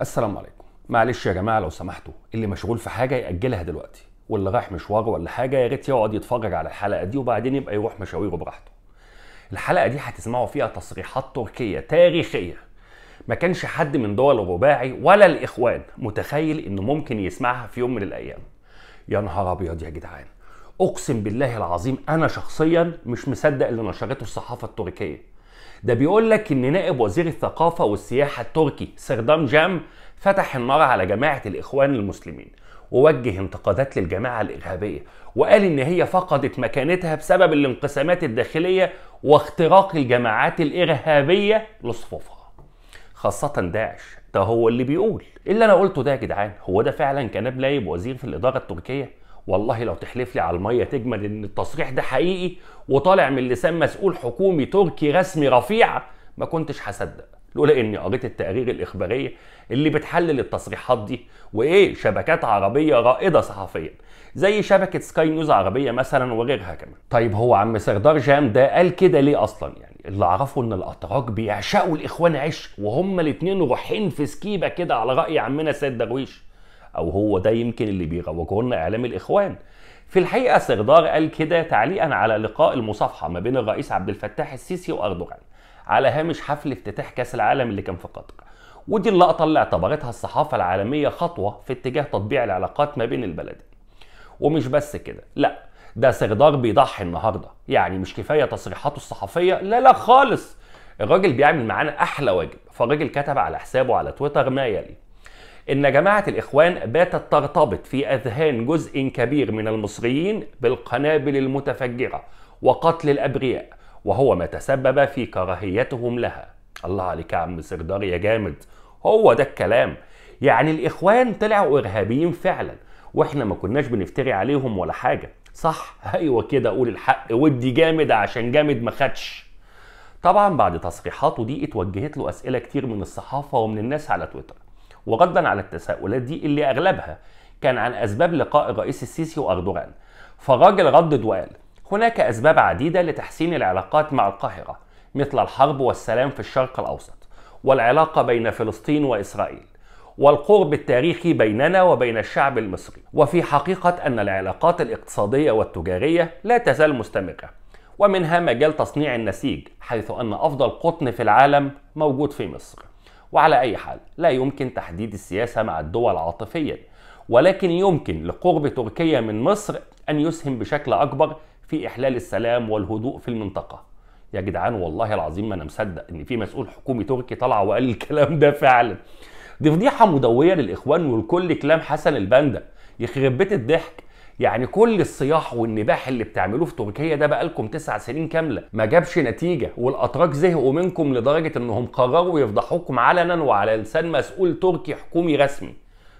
السلام عليكم معلش يا جماعه لو سمحتوا اللي مشغول في حاجه ياجلها دلوقتي واللي رايح مشوار ولا حاجه يا ريت يقعد يتفرج على الحلقه دي وبعدين يبقى يروح مشاويره براحته الحلقه دي هتسمعوا فيها تصريحات تركيه تاريخيه ما كانش حد من دول الرباعي ولا الاخوان متخيل انه ممكن يسمعها في يوم من الايام يا نهار ابيض يا جدعان اقسم بالله العظيم انا شخصيا مش مصدق اللي نشرته الصحافه التركيه ده بيقول لك ان نائب وزير الثقافه والسياحه التركي سردام جام فتح النار على جماعه الاخوان المسلمين ووجه انتقادات للجماعه الارهابيه وقال ان هي فقدت مكانتها بسبب الانقسامات الداخليه واختراق الجماعات الارهابيه لصفوفها خاصة داعش ده هو اللي بيقول اللي انا قلته ده يا جدعان هو ده فعلا كان نائب وزير في الادارة التركية والله لو تحلف لي على الميه تجمد ان التصريح ده حقيقي وطالع من لسان مسؤول حكومي تركي رسمي رفيع ما كنتش هصدق لولا اني قريت التقارير الاخباريه اللي بتحلل التصريحات دي وايه شبكات عربيه رائده صحفيا زي شبكه سكاي نيوز عربيه مثلا وغيرها كمان طيب هو عم سردار جام ده قال كده ليه اصلا يعني اللي اعرفه ان الاتراك بيعشقوا الاخوان عشق وهم الاثنين رايحين في سكيبه كده على راي عمنا سيد درويش او هو ده يمكن اللي بيروجه لنا اعلام الاخوان في الحقيقه سردار قال كده تعليقا على لقاء المصافحه ما بين الرئيس عبد الفتاح السيسي واردوغان على هامش حفل افتتاح كاس العالم اللي كان في قطر ودي اللقطه اللي اعتبرتها الصحافه العالميه خطوه في اتجاه تطبيع العلاقات ما بين البلدين ومش بس كده لا ده سردار بيضحي النهارده يعني مش كفايه تصريحاته الصحفيه لا لا خالص الراجل بيعمل معانا احلى واجب فالراجل كتب على حسابه على تويتر ما يلي إن جماعة الإخوان باتت ترتبط في أذهان جزء كبير من المصريين بالقنابل المتفجرة وقتل الأبرياء وهو ما تسبب في كراهيتهم لها الله عليك يا عم سردار يا جامد هو ده الكلام يعني الإخوان طلعوا إرهابيين فعلا وإحنا ما كناش بنفتري عليهم ولا حاجة صح أيوة كده قول الحق ودي جامد عشان جامد ما خدش طبعا بعد تصريحاته دي اتوجهت له أسئلة كتير من الصحافة ومن الناس على تويتر وردا على التساؤلات دي اللي اغلبها كان عن اسباب لقاء الرئيس السيسي واردوغان فالراجل ردد وقال هناك اسباب عديده لتحسين العلاقات مع القاهره مثل الحرب والسلام في الشرق الاوسط والعلاقه بين فلسطين واسرائيل والقرب التاريخي بيننا وبين الشعب المصري وفي حقيقه ان العلاقات الاقتصاديه والتجاريه لا تزال مستمره ومنها مجال تصنيع النسيج حيث ان افضل قطن في العالم موجود في مصر وعلى أي حال لا يمكن تحديد السياسة مع الدول عاطفيا ولكن يمكن لقرب تركيا من مصر أن يسهم بشكل أكبر في إحلال السلام والهدوء في المنطقة يا جدعان والله العظيم ما أنا مصدق إن في مسؤول حكومي تركي طلع وقال الكلام ده فعلا دي فضيحة مدوية للإخوان والكل كلام حسن الباندا يخرب بيت الضحك يعني كل الصياح والنباح اللي بتعملوه في تركيا ده بقالكم تسع سنين كامله ما جابش نتيجه والاتراك زهقوا منكم لدرجه انهم قرروا يفضحوكم علنا وعلى لسان مسؤول تركي حكومي رسمي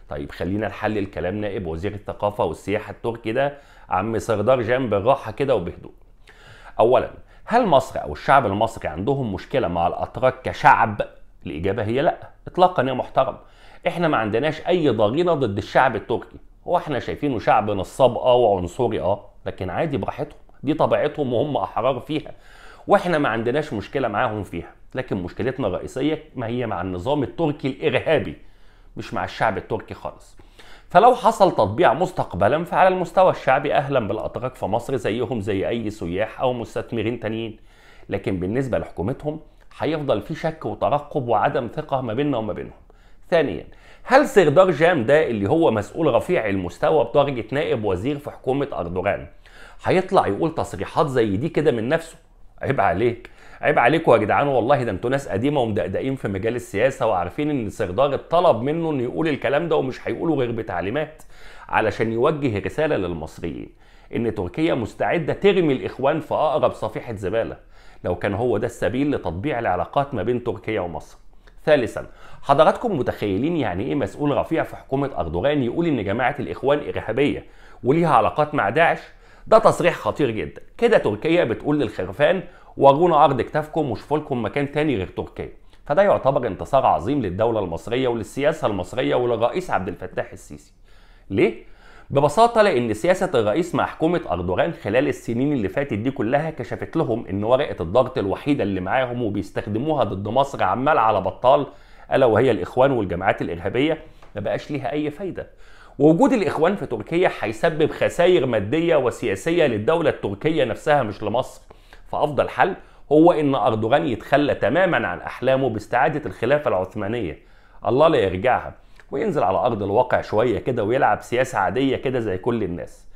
طيب خلينا نحلل كلام نائب وزير الثقافه والسياحه التركي ده عم سردار جان بالراحه كده وبهدوء اولا هل مصر او الشعب المصري عندهم مشكله مع الاتراك كشعب الاجابه هي لا اطلاقا يا محترم احنا ما عندناش اي ضغينه ضد الشعب التركي هو احنا شايفينه شعب نصاب اه وعنصري اه لكن عادي براحتهم دي طبيعتهم وهم احرار فيها واحنا ما عندناش مشكله معاهم فيها لكن مشكلتنا الرئيسيه ما هي مع النظام التركي الارهابي مش مع الشعب التركي خالص فلو حصل تطبيع مستقبلا فعلى المستوى الشعبي اهلا بالاتراك في مصر زيهم زي اي سياح او مستثمرين تانيين لكن بالنسبه لحكومتهم هيفضل في شك وترقب وعدم ثقه ما بيننا وما بينهم ثانيا هل سردار جام ده اللي هو مسؤول رفيع المستوى بدرجة نائب وزير في حكومة أردوغان هيطلع يقول تصريحات زي دي كده من نفسه عيب عليك عيب عليكم يا جدعان والله ده انتوا ناس قديمه ومدقدقين في مجال السياسه وعارفين ان سردار اتطلب منه انه يقول الكلام ده ومش هيقوله غير بتعليمات علشان يوجه رساله للمصريين ان تركيا مستعده ترمي الاخوان في اقرب صفيحه زباله لو كان هو ده السبيل لتطبيع العلاقات ما بين تركيا ومصر ثالثا حضراتكم متخيلين يعني ايه مسؤول رفيع في حكومه اردوغان يقول ان جماعه الاخوان ارهابيه وليها علاقات مع داعش ده تصريح خطير جدا كده تركيا بتقول للخرفان ورونا ارض كتافكم وشوفوا لكم مكان تاني غير تركيا فده يعتبر انتصار عظيم للدوله المصريه وللسياسه المصريه وللرئيس عبد الفتاح السيسي ليه ببساطه لان سياسه الرئيس مع حكومه اردوغان خلال السنين اللي فاتت دي كلها كشفت لهم ان ورقه الضغط الوحيده اللي معاهم وبيستخدموها ضد مصر عمال على بطال الا وهي الاخوان والجماعات الارهابيه ما بقاش ليها اي فايده ووجود الاخوان في تركيا هيسبب خسائر ماديه وسياسيه للدوله التركيه نفسها مش لمصر فافضل حل هو ان اردوغان يتخلى تماما عن احلامه باستعاده الخلافه العثمانيه الله لا يرجعها وينزل على ارض الواقع شويه كده ويلعب سياسه عاديه كده زي كل الناس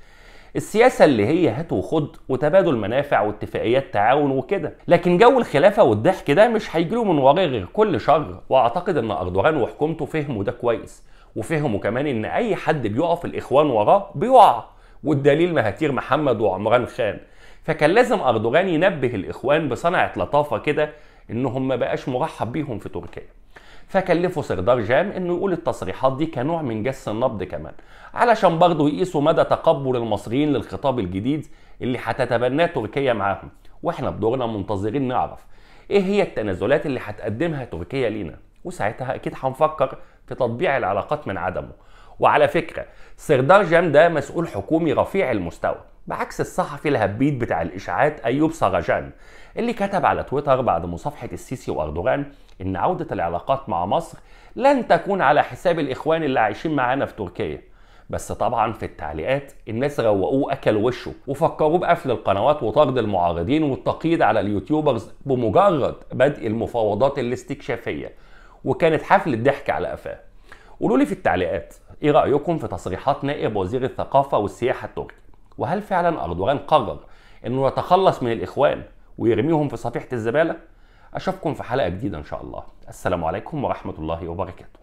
السياسة اللي هي هات وخد وتبادل منافع واتفاقيات تعاون وكده، لكن جو الخلافة والضحك ده مش هيجيله من وراه غير كل شر، واعتقد ان اردوغان وحكومته فهموا ده كويس، وفهموا كمان ان اي حد بيقف الاخوان وراه بيقع، والدليل مهاتير محمد وعمران خان، فكان لازم اردوغان ينبه الاخوان بصنعة لطافة كده انهم ما بقاش مرحب بيهم في تركيا. فكلفوا سردار جام انه يقول التصريحات دي كنوع من جس النبض كمان علشان برضه يقيسوا مدى تقبل المصريين للخطاب الجديد اللي هتتبناه تركيا معاهم واحنا بدورنا منتظرين نعرف ايه هي التنازلات اللي هتقدمها تركيا لينا وساعتها اكيد هنفكر في تطبيع العلاقات من عدمه وعلى فكره سردار جام ده مسؤول حكومي رفيع المستوى بعكس الصحفي الهبيد بتاع الإشاعات أيوب سراجان اللي كتب على تويتر بعد مصافحة السيسي وأردوغان إن عودة العلاقات مع مصر لن تكون على حساب الإخوان اللي عايشين معانا في تركيا بس طبعا في التعليقات الناس روقوه أكل وشه وفكروه بقفل القنوات وطرد المعارضين والتقييد على اليوتيوبرز بمجرد بدء المفاوضات الاستكشافيه وكانت حفله ضحك على قفاه قولوا لي في التعليقات ايه رايكم في تصريحات نائب وزير الثقافه والسياحه التركي وهل فعلا أردوغان قرر أنه يتخلص من الإخوان ويرميهم في صفيحة الزبالة؟ أشوفكم في حلقة جديدة إن شاء الله السلام عليكم ورحمة الله وبركاته